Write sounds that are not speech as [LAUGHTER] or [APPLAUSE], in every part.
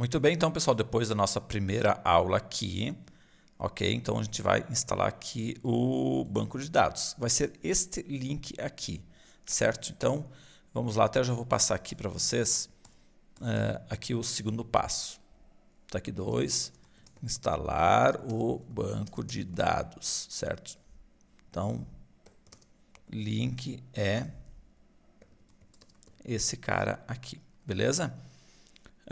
Muito bem, então pessoal, depois da nossa primeira aula aqui, ok? Então a gente vai instalar aqui o banco de dados. Vai ser este link aqui, certo? Então vamos lá, até já vou passar aqui para vocês uh, aqui o segundo passo. Está aqui dois, instalar o banco de dados, certo? Então link é esse cara aqui, beleza?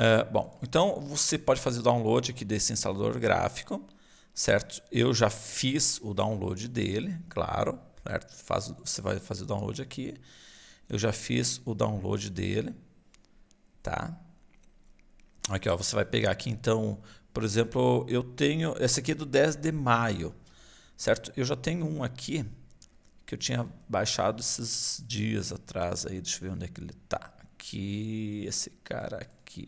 Ah, bom, então você pode fazer o download aqui desse instalador gráfico, certo? Eu já fiz o download dele, claro, certo? Faz, você vai fazer o download aqui. Eu já fiz o download dele, tá? Aqui, ó, você vai pegar aqui então, por exemplo, eu tenho, esse aqui é do 10 de maio, certo? Eu já tenho um aqui que eu tinha baixado esses dias atrás aí, deixa eu ver onde é que ele tá. Aqui, esse cara aqui.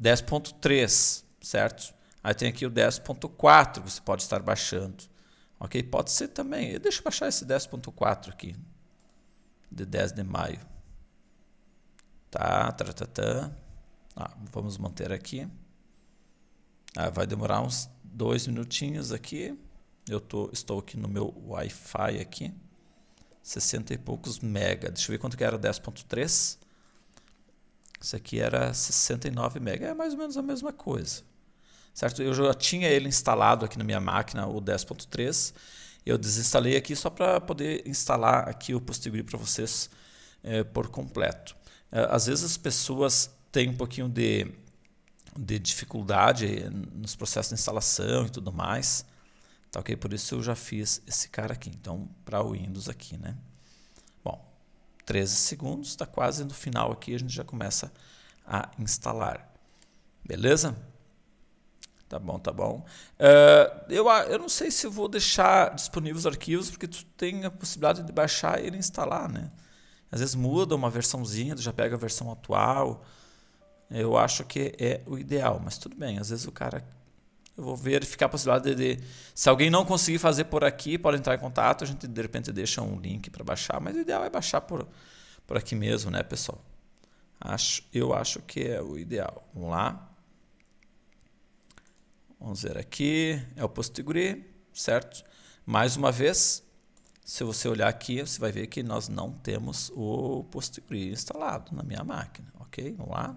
10.3, certo? Aí tem aqui o 10.4 que você pode estar baixando. Ok? Pode ser também. Deixa eu baixar esse 10.4 aqui. De 10 de maio. Tá, tá, tá, tá. Ah, vamos manter aqui. Ah, vai demorar uns dois minutinhos aqui. Eu tô, estou aqui no meu Wi-Fi aqui. 60 e poucos mega. Deixa eu ver quanto que era 10.3. Isso aqui era 69 MB, é mais ou menos a mesma coisa. Certo? Eu já tinha ele instalado aqui na minha máquina, o 10.3. Eu desinstalei aqui só para poder instalar aqui o PostgreSQL para vocês é, por completo. É, às vezes as pessoas têm um pouquinho de, de dificuldade nos processos de instalação e tudo mais. Tá ok? Por isso eu já fiz esse cara aqui. Então, para o Windows aqui, né? 13 segundos, está quase no final aqui, a gente já começa a instalar. Beleza? Tá bom, tá bom. Uh, eu, eu não sei se vou deixar disponíveis os arquivos, porque tu tem a possibilidade de baixar e instalar, né? Às vezes muda uma versãozinha, tu já pega a versão atual. Eu acho que é o ideal, mas tudo bem. Às vezes o cara eu vou verificar a possibilidade de, de, Se alguém não conseguir fazer por aqui, pode entrar em contato. A gente de repente deixa um link para baixar. Mas o ideal é baixar por, por aqui mesmo, né, pessoal? Acho, eu acho que é o ideal. Vamos lá. Vamos ver aqui. É o Postgre, certo? Mais uma vez, se você olhar aqui, você vai ver que nós não temos o Postgre instalado na minha máquina. Ok? Vamos lá.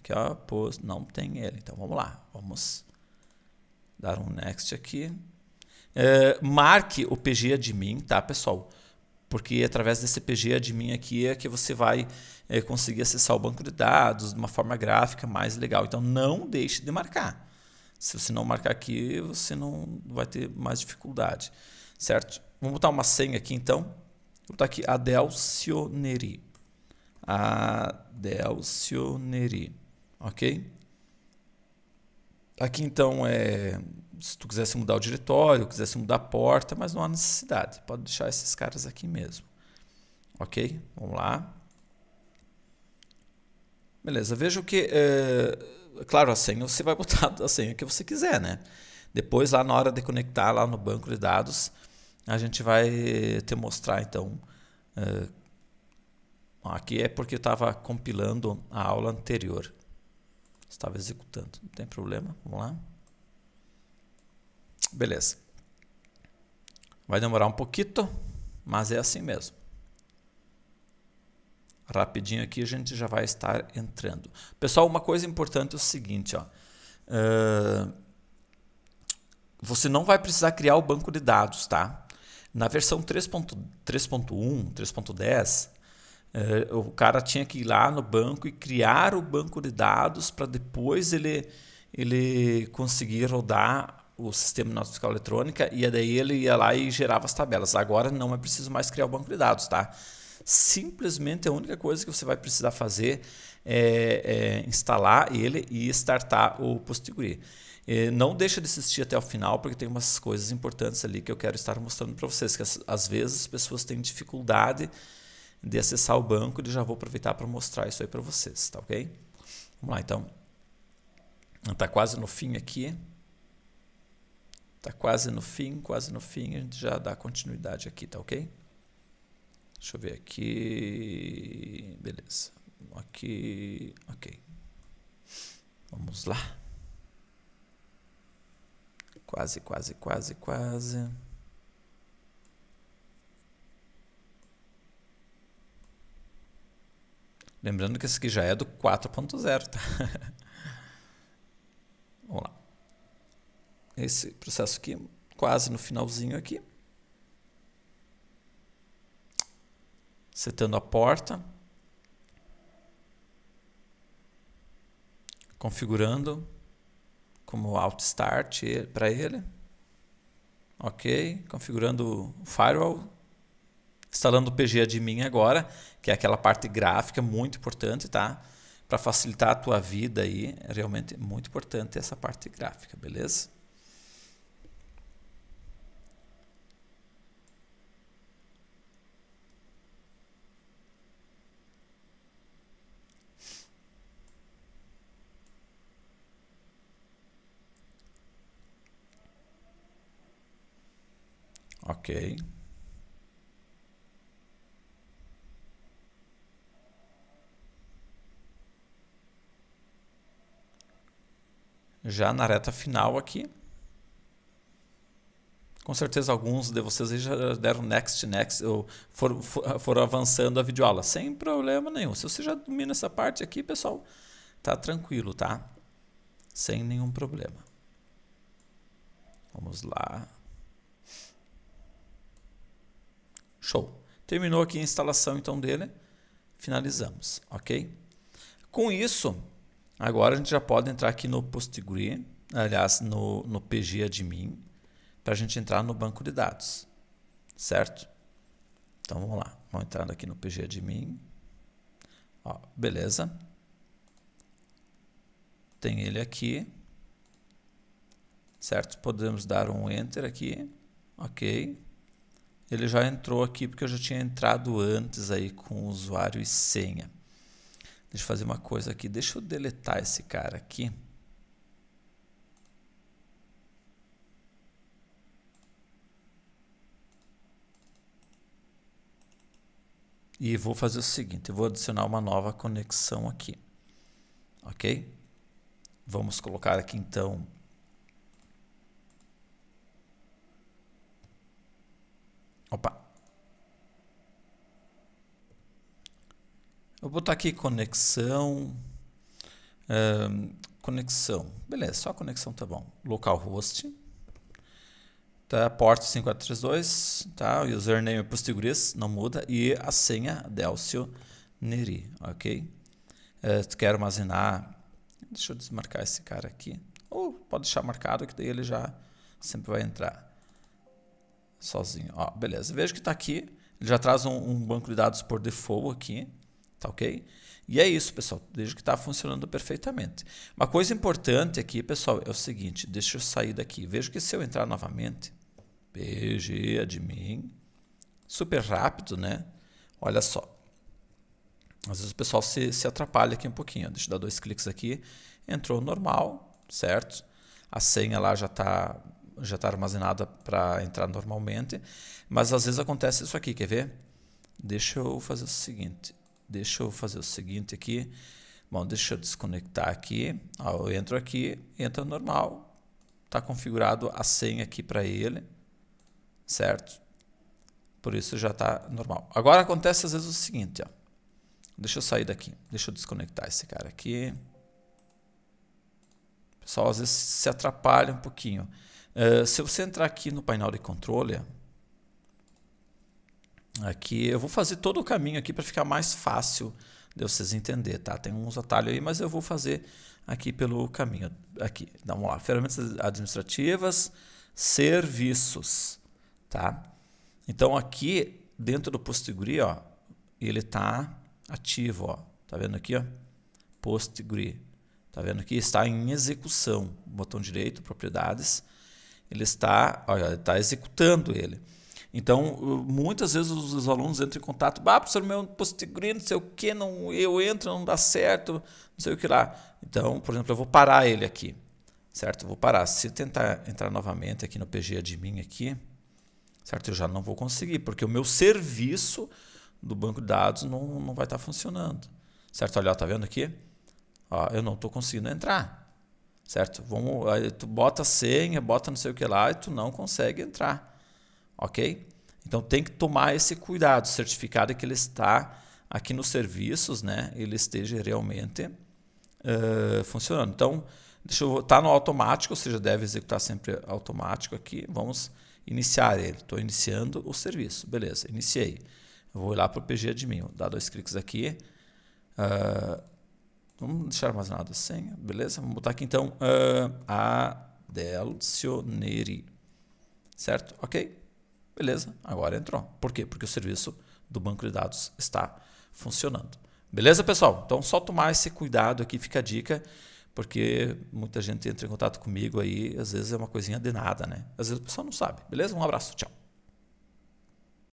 Aqui, ó, não tem ele. Então vamos lá. Vamos Dar um next aqui. É, marque o PG admin, tá, pessoal? Porque através desse PG admin aqui é que você vai é, conseguir acessar o banco de dados de uma forma gráfica mais legal. Então não deixe de marcar. Se você não marcar aqui, você não vai ter mais dificuldade, certo? Vamos botar uma senha aqui então. Vou botar aqui Adelcioneri. Adelcioneri, ok? Aqui então é se tu quisesse mudar o diretório, quisesse mudar a porta, mas não há necessidade. Pode deixar esses caras aqui mesmo. Ok? Vamos lá. Beleza, veja o que. É, claro, a senha você vai botar [LAUGHS] a senha que você quiser, né? Depois, lá na hora de conectar lá no banco de dados, a gente vai te mostrar então. É, aqui é porque eu estava compilando a aula anterior. Estava executando, não tem problema, vamos lá. Beleza. Vai demorar um pouquinho, mas é assim mesmo. Rapidinho aqui a gente já vai estar entrando. Pessoal, uma coisa importante é o seguinte, ó. Uh, você não vai precisar criar o banco de dados, tá? Na versão 3.1, 3.10, eh, o cara tinha que ir lá no banco e criar o banco de dados para depois ele, ele conseguir rodar o sistema de notificação eletrônica e daí ele ia lá e gerava as tabelas. Agora não é preciso mais criar o banco de dados, tá? Simplesmente a única coisa que você vai precisar fazer é, é instalar ele e startar o Postgre. Eh, não deixa de assistir até o final, porque tem umas coisas importantes ali que eu quero estar mostrando para vocês, que às vezes as pessoas têm dificuldade de acessar o banco, e já vou aproveitar para mostrar isso aí para vocês, tá ok? Vamos lá então. Está quase no fim aqui. Está quase no fim, quase no fim. A gente já dá continuidade aqui, tá ok? Deixa eu ver aqui. Beleza. Aqui. Ok. Vamos lá. Quase, quase, quase, quase. Lembrando que esse aqui já é do 4.0, tá? [LAUGHS] Vamos lá. Esse processo aqui, quase no finalzinho aqui. Setando a porta. Configurando como auto start para ele. Ok, configurando o firewall instalando o PG Admin agora, que é aquela parte gráfica muito importante, tá? Para facilitar a tua vida aí, é realmente muito importante essa parte gráfica, beleza? Ok. já na reta final aqui. Com certeza alguns de vocês já deram next, next, ou foram, foram avançando a videoaula, sem problema nenhum. Se você já domina essa parte aqui, pessoal, tá tranquilo, tá? Sem nenhum problema. Vamos lá. Show. Terminou aqui a instalação então dele. Finalizamos, ok? Com isso, Agora a gente já pode entrar aqui no Postgre, aliás, no, no PG Admin, para a gente entrar no banco de dados, certo? Então vamos lá, vamos entrando aqui no PG Admin, Ó, beleza. Tem ele aqui, certo? Podemos dar um Enter aqui, ok. Ele já entrou aqui porque eu já tinha entrado antes aí com o usuário e senha. Deixa eu fazer uma coisa aqui. Deixa eu deletar esse cara aqui. E vou fazer o seguinte, eu vou adicionar uma nova conexão aqui. OK? Vamos colocar aqui então Opa. vou botar aqui conexão. conexão. Beleza, só conexão tá bom. Localhost. Tá, port 5432, tá? username é para não muda. E a senha, Delcio Neri, ok? Uh, quer armazenar... Deixa eu desmarcar esse cara aqui. Ou pode deixar marcado, que daí ele já sempre vai entrar sozinho. Ó, beleza. Vejo que está aqui. Ele já traz um, um banco de dados por default aqui. Tá ok? E é isso, pessoal. Desde que está funcionando perfeitamente. Uma coisa importante aqui, pessoal, é o seguinte. Deixa eu sair daqui. Vejo que se eu entrar novamente... PG admin. Super rápido, né? Olha só. Às vezes o pessoal se, se atrapalha aqui um pouquinho. Deixa eu dar dois cliques aqui. Entrou normal, certo? A senha lá já está já tá armazenada para entrar normalmente. Mas às vezes acontece isso aqui, quer ver? Deixa eu fazer o seguinte. Deixa eu fazer o seguinte aqui. Bom, deixa eu desconectar aqui. Ó, eu entro aqui, entra normal. Está configurado a senha aqui para ele, certo? Por isso já está normal. Agora acontece às vezes o seguinte, ó. Deixa eu sair daqui. Deixa eu desconectar esse cara aqui. pessoal às vezes se atrapalha um pouquinho. Uh, se você entrar aqui no painel de controle, Aqui eu vou fazer todo o caminho aqui para ficar mais fácil de vocês entender, tá? Tem uns atalhos aí, mas eu vou fazer aqui pelo caminho aqui. Então, vamos lá, ferramentas administrativas, serviços, tá? Então aqui dentro do PostgreSQL, ó, ele tá ativo, ó. Tá vendo aqui, ó? PostgreSQL. Tá vendo aqui? Está em execução. Botão direito, propriedades. Ele está, olha, ele está executando ele. Então, uh, muitas vezes os, alunos entram em contato, ah, professor, meu postgre, não sei o que, não, eu entro, não dá certo, não sei o que lá. Então, por exemplo, eu vou parar ele aqui, certo? Eu vou parar. Se eu tentar entrar novamente aqui no PG Admin aqui, certo? Eu já não vou conseguir, porque o meu serviço do banco de dados não, não vai estar funcionando, certo? Olha, tá vendo aqui? Ó, eu não estou conseguindo entrar, certo? Vamos, aí tu bota a senha, bota não sei o que lá e tu não consegue entrar, ok? Então tem que tomar esse cuidado, certificado que ele está aqui nos serviços, né? Ele esteja realmente uh, funcionando. Então, deixa eu tá no automático, ou seja, deve executar sempre automático aqui. Vamos iniciar ele. Estou iniciando o serviço, beleza? Iniciei. Eu vou lá para o PG Admin, vou dar dois cliques aqui. Uh, vamos deixar mais nada senha, beleza? Vamos botar aqui então uh, Adelcio certo? Ok. Beleza, agora entrou. Por quê? Porque o serviço do banco de dados está funcionando. Beleza, pessoal? Então, só tomar esse cuidado aqui, fica a dica, porque muita gente entra em contato comigo aí, às vezes é uma coisinha de nada, né? Às vezes o pessoal não sabe. Beleza? Um abraço, tchau.